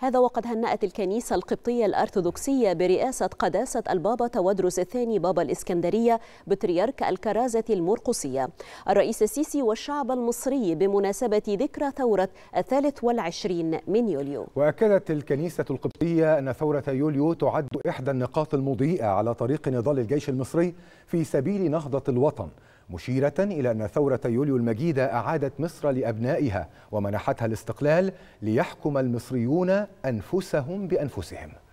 هذا وقد هنأت الكنيسة القبطية الأرثوذكسية برئاسة قداسة البابا تودرس الثاني بابا الإسكندرية بطريرك الكرازة المرقصية الرئيس السيسي والشعب المصري بمناسبة ذكرى ثورة الثالث والعشرين من يوليو وأكدت الكنيسة القبطية أن ثورة يوليو تعد إحدى النقاط المضيئة على طريق نضال الجيش المصري في سبيل نهضة الوطن مشيرة إلى أن ثورة يوليو المجيدة أعادت مصر لأبنائها ومنحتها الاستقلال ليحكم المصريون أنفسهم بأنفسهم